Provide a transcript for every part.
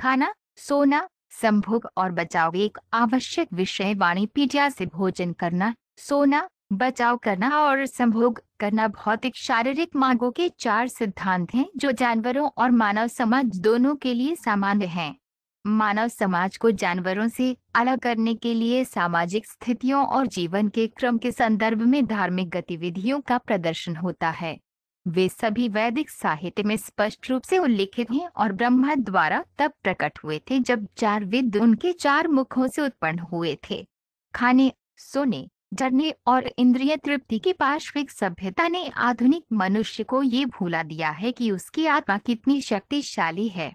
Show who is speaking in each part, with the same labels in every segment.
Speaker 1: खाना सोना संभोग और बचाव एक आवश्यक विषय वाणी पीटिया से भोजन करना सोना बचाव करना और संभोग करना भौतिक शारीरिक मांगों के चार सिद्धांत हैं जो जानवरों और मानव समाज दोनों के लिए सामान्य हैं। मानव समाज को जानवरों से अलग करने के लिए सामाजिक स्थितियों और जीवन के क्रम के संदर्भ में धार्मिक गतिविधियों का प्रदर्शन होता है वे सभी वैदिक साहित्य में स्पष्ट रूप से उल्लिखित हैं और ब्रह्मा द्वारा तब प्रकट हुए थे जब चार विद उनके चार मुखों से उत्पन्न हुए थे खाने सोने डरने और इंद्रिय तृप्ति की पार्श्विक सभ्यता ने आधुनिक मनुष्य को ये भूला दिया है कि उसकी आत्मा कितनी शक्तिशाली है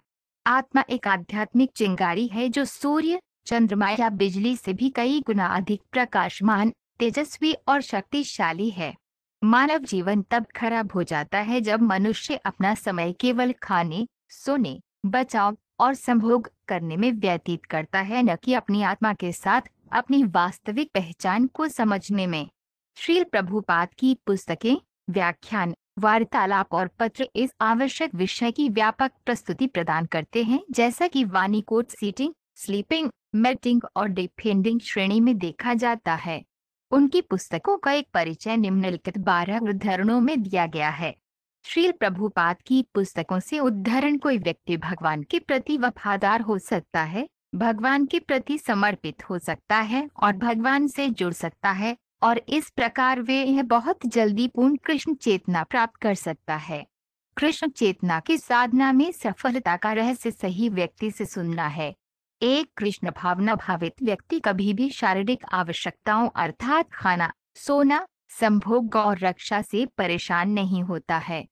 Speaker 1: आत्मा एक आध्यात्मिक चिंगारी है जो सूर्य चंद्रमा या बिजली से भी कई गुना अधिक प्रकाशमान तेजस्वी और शक्तिशाली है मानव जीवन तब खराब हो जाता है जब मनुष्य अपना समय केवल खाने सोने बचाव और संभोग करने में व्यतीत करता है न कि अपनी आत्मा के साथ अपनी वास्तविक पहचान को समझने में श्रील प्रभुपाद की पुस्तकें व्याख्यान वार्तालाप और पत्र इस आवश्यक विषय की व्यापक प्रस्तुति प्रदान करते हैं जैसा कि कोट सीटिंग स्लीपिंग मेटिंग और डिफेंडिंग श्रेणी में देखा जाता है उनकी पुस्तकों का एक परिचय निम्नलिखित बारह उद्धरणों में दिया गया है श्रील प्रभुपाद की पुस्तकों से उद्धरण कोई व्यक्ति भगवान के प्रति वफादार हो सकता है भगवान के प्रति समर्पित हो सकता है और भगवान से जुड़ सकता है और इस प्रकार वे यह बहुत जल्दी पूर्ण कृष्ण चेतना प्राप्त कर सकता है कृष्ण चेतना की साधना में सफलता का रहस्य सही व्यक्ति से सुनना है एक कृष्ण भावना भावित व्यक्ति कभी भी शारीरिक आवश्यकताओं अर्थात खाना सोना संभोग और रक्षा से परेशान नहीं होता है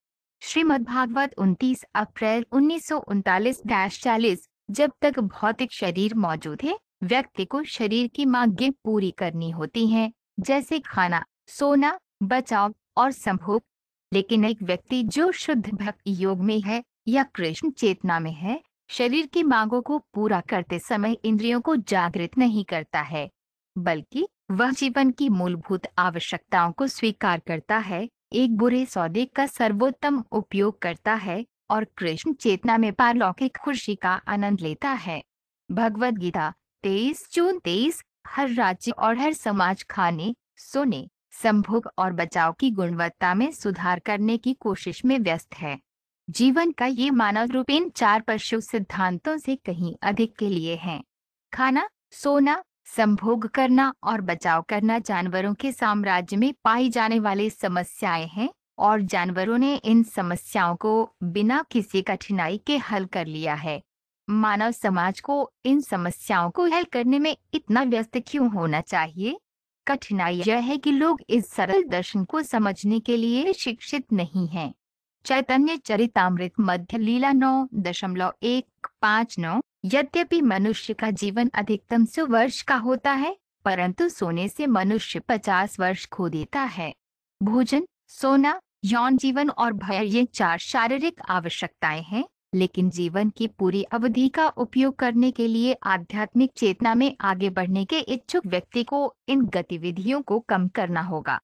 Speaker 1: श्रीमद् भागवत 29 अप्रैल उन्नीस सौ चालीस जब तक भौतिक शरीर मौजूद है व्यक्ति को शरीर की मांगे पूरी करनी होती हैं, जैसे खाना सोना बचाव और संभोग लेकिन एक व्यक्ति जो शुद्ध भक्ति योग में है या कृष्ण चेतना में है शरीर की मांगों को पूरा करते समय इंद्रियों को जागृत नहीं करता है बल्कि वह जीवन की मूलभूत आवश्यकताओं को स्वीकार करता है एक बुरे सौदे का सर्वोत्तम उपयोग करता है और कृष्ण चेतना में पारलौकिक खुशी का आनंद लेता है भगवद गीता तेईस जून तेईस हर राज्य और हर समाज खाने सोने संभोग और बचाव की गुणवत्ता में सुधार करने की कोशिश में व्यस्त है जीवन का ये मानव रूप इन चार पशु सिद्धांतों से कहीं अधिक के लिए है खाना सोना संभोग करना और बचाव करना जानवरों के साम्राज्य में पाई जाने वाली समस्याएं हैं और जानवरों ने इन समस्याओं को बिना किसी कठिनाई के हल कर लिया है मानव समाज को इन समस्याओं को हल करने में इतना व्यस्त क्यों होना चाहिए कठिनाई यह है कि लोग इस सरल दर्शन को समझने के लिए शिक्षित नहीं हैं। चैतन्य चरितमृत मध्य लीला नौ दशमलव एक पाँच नौ यद्यपि मनुष्य का जीवन अधिकतम सौ वर्ष का होता है परंतु सोने से मनुष्य पचास वर्ष खो देता है भोजन सोना यौन जीवन और भय ये चार शारीरिक आवश्यकताएं हैं लेकिन जीवन की पूरी अवधि का उपयोग करने के लिए आध्यात्मिक चेतना में आगे बढ़ने के इच्छुक व्यक्ति को इन गतिविधियों को कम करना होगा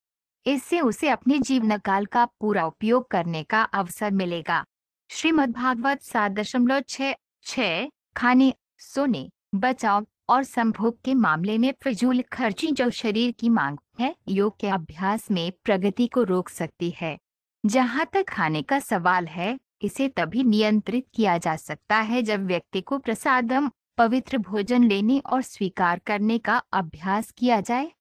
Speaker 1: इससे उसे अपने जीवन काल का पूरा उपयोग करने का अवसर मिलेगा श्रीमद भागवत सात दशमलव खाने सोने बचाव और संभोग के मामले में फिजूल खर्ची जो शरीर की मांग है योग के अभ्यास में प्रगति को रोक सकती है जहाँ तक खाने का सवाल है इसे तभी नियंत्रित किया जा सकता है जब व्यक्ति को प्रसादम पवित्र भोजन लेने और स्वीकार करने का अभ्यास किया जाए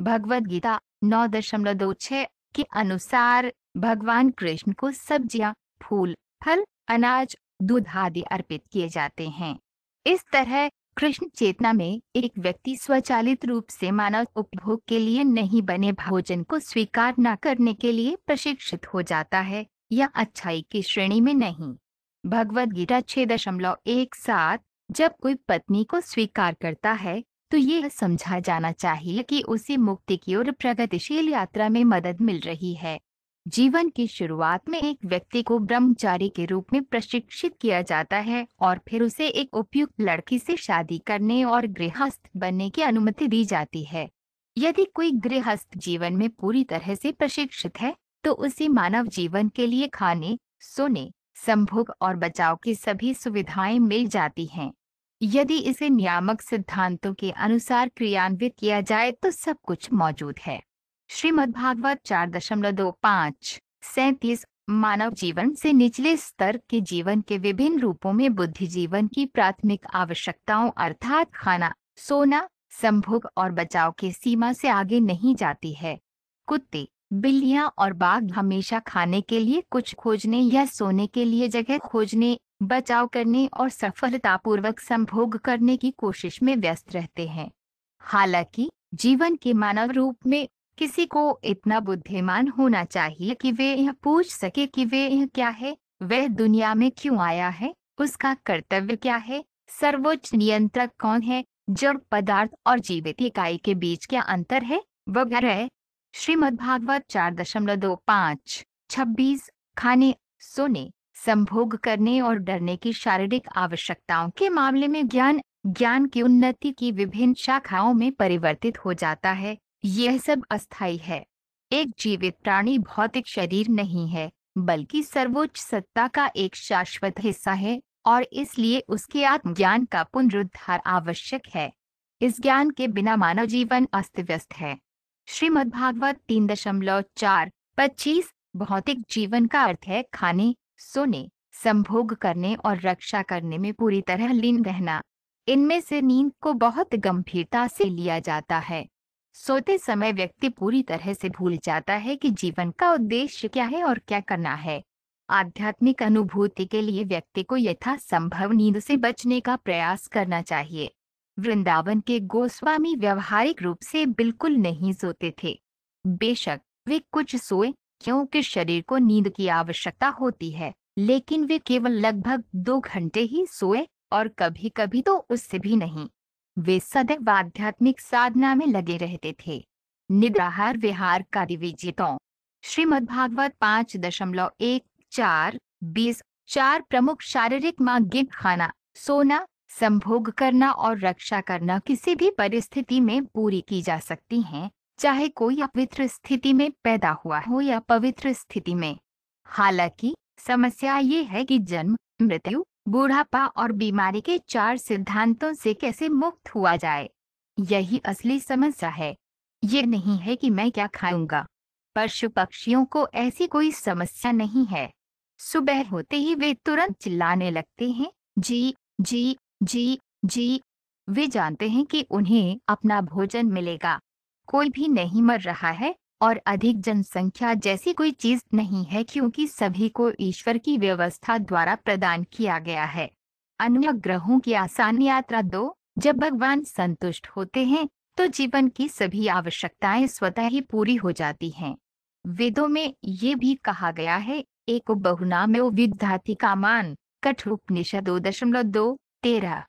Speaker 1: भगवद गीता नौ दशमलव दो छह के अनुसार भगवान कृष्ण को सब्जियां फूल फल अनाज दूध आदि अर्पित किए जाते हैं इस तरह कृष्ण चेतना में एक व्यक्ति स्वचालित रूप से मानव उपभोग के लिए नहीं बने भोजन को स्वीकार न करने के लिए प्रशिक्षित हो जाता है या अच्छाई की श्रेणी में नहीं भगवद गीता छह दशमलव एक सात जब कोई पत्नी को स्वीकार करता है तो यह समझा जाना चाहिए कि उसे मुक्ति की ओर प्रगतिशील यात्रा में मदद मिल रही है जीवन की शुरुआत में एक व्यक्ति को ब्रह्मचारी के रूप में प्रशिक्षित किया जाता है और फिर उसे एक उपयुक्त लड़की से शादी करने और गृहस्थ बनने की अनुमति दी जाती है यदि कोई गृहस्थ जीवन में पूरी तरह से प्रशिक्षित है तो उसे मानव जीवन के लिए खाने सोने संभोग और बचाव की सभी सुविधाएं मिल जाती हैं यदि इसे नियामक सिद्धांतों के अनुसार क्रियान्वित किया जाए तो सब कुछ मौजूद है श्रीमद् भागवत चार दशमलव दो पाँच सैतीस मानव जीवन से निचले स्तर के जीवन के विभिन्न रूपों में बुद्धि जीवन की प्राथमिक आवश्यकताओं अर्थात खाना सोना संभोग और बचाव के सीमा से आगे नहीं जाती है कुत्ते बिल्लियां और बाघ हमेशा खाने के लिए कुछ खोजने या सोने के लिए जगह खोजने बचाव करने और सफलतापूर्वक संभोग करने की कोशिश में व्यस्त रहते हैं हालांकि जीवन के मानव रूप में किसी को इतना बुद्धिमान होना चाहिए कि वे यह पूछ सके कि वे यह क्या है वह दुनिया में क्यों आया है उसका कर्तव्य क्या है सर्वोच्च नियंत्रक कौन है जड़ पदार्थ और जीवित इकाई के बीच क्या अंतर है वगैरह भागवत चार दशमलव दो पाँच छब्बीस खाने सोने संभोग करने और डरने की शारीरिक आवश्यकताओं के मामले में ज्ञान ज्ञान की उन्नति की विभिन्न शाखाओं में परिवर्तित हो जाता है यह सब अस्थाई है एक जीवित प्राणी भौतिक शरीर नहीं है बल्कि सर्वोच्च सत्ता का एक शाश्वत हिस्सा है और इसलिए उसके आत्मज्ञान का पुनरुद्धार आवश्यक है इस ज्ञान के बिना मानव जीवन अस्त व्यस्त है श्रीमद भागवत तीन दशमलव चार पच्चीस भौतिक जीवन का अर्थ है खाने सोने संभोग करने और रक्षा करने में पूरी तरह लीन रहना इनमें से नींद को बहुत गंभीरता से लिया जाता है सोते समय व्यक्ति पूरी तरह से भूल जाता है कि जीवन का उद्देश्य क्या है और क्या करना है आध्यात्मिक अनुभूति के लिए व्यक्ति को यथासंभव नींद से बचने का प्रयास करना चाहिए वृंदावन के गोस्वामी व्यवहारिक रूप से बिल्कुल नहीं सोते थे बेशक वे कुछ सोए क्योंकि शरीर को नींद की आवश्यकता होती है लेकिन वे केवल लगभग दो घंटे ही सोए और कभी कभी तो उससे भी नहीं वे सदैव आध्यात्मिक साधना में लगे रहते थे निद्राहार विहार का विजेताओं श्रीमद भागवत पाँच दशमलव एक चार बीस चार प्रमुख शारीरिक मांगे खाना सोना संभोग करना और रक्षा करना किसी भी परिस्थिति में पूरी की जा सकती हैं चाहे कोई अपवित्र स्थिति में पैदा हुआ हो या पवित्र स्थिति में हालांकि समस्या ये है कि जन्म मृत्यु बूढ़ापा और बीमारी के चार सिद्धांतों से कैसे मुक्त हुआ जाए यही असली समस्या है ये नहीं है कि मैं क्या खाऊंगा पशु पक्षियों को ऐसी कोई समस्या नहीं है सुबह होते ही वे तुरंत चिल्लाने लगते हैं जी जी जी जी वे जानते हैं कि उन्हें अपना भोजन मिलेगा कोई भी नहीं मर रहा है और अधिक जनसंख्या जैसी कोई चीज नहीं है क्योंकि सभी को ईश्वर की व्यवस्था द्वारा प्रदान किया गया है अन्य ग्रहों की आसान यात्रा दो जब भगवान संतुष्ट होते हैं तो जीवन की सभी आवश्यकताएं स्वतः ही पूरी हो जाती हैं। वेदों में ये भी कहा गया है एक बहुनामो विद्यार्थी का मान कठोपनिषद दो दशमलव दो तेरह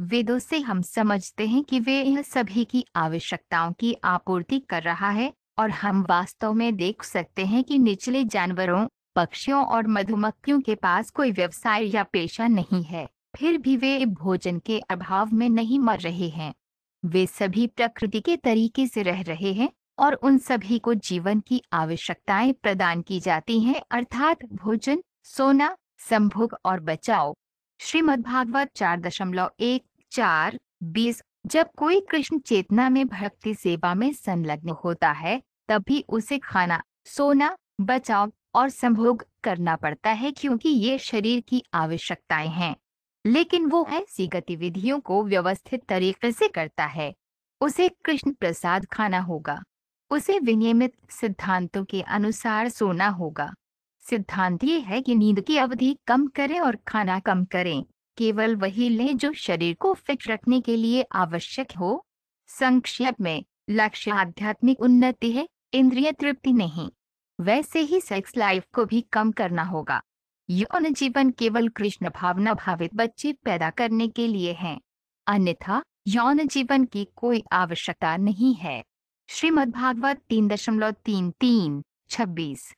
Speaker 1: वेदों से हम समझते हैं कि वे यह सभी की आवश्यकताओं की आपूर्ति कर रहा है और हम वास्तव में देख सकते हैं कि निचले जानवरों पक्षियों और मधुमक्खियों के पास कोई व्यवसाय या पेशा नहीं है फिर भी वे भोजन के अभाव में नहीं मर रहे हैं वे सभी प्रकृति के तरीके से रह रहे हैं और उन सभी को जीवन की आवश्यकताएं प्रदान की जाती हैं अर्थात भोजन सोना संभोग और बचाव श्रीमद्भागवत चार दशमलव एक चार बीस जब कोई कृष्ण चेतना में भक्ति सेवा में संलग्न होता है तभी उसे खाना सोना बचाव और संभोग करना पड़ता है क्योंकि ये शरीर की आवश्यकताएं हैं लेकिन वो ऐसी गतिविधियों को व्यवस्थित तरीके से करता है उसे कृष्ण प्रसाद खाना होगा उसे विनियमित सिद्धांतों के अनुसार सोना होगा सिद्धांत ये है कि नींद की अवधि कम करें और खाना कम करें केवल वही लें जो शरीर को फिट रखने के लिए आवश्यक हो संक्षेप में लक्ष्य आध्यात्मिक उन्नति है इंद्रिय तृप्ति नहीं वैसे ही सेक्स लाइफ को भी कम करना होगा यौन जीवन केवल कृष्ण भावना भावित बच्चे पैदा करने के लिए है अन्यथा यौन जीवन की कोई आवश्यकता नहीं है भागवत तीन दशमलव तीन तीन छब्बीस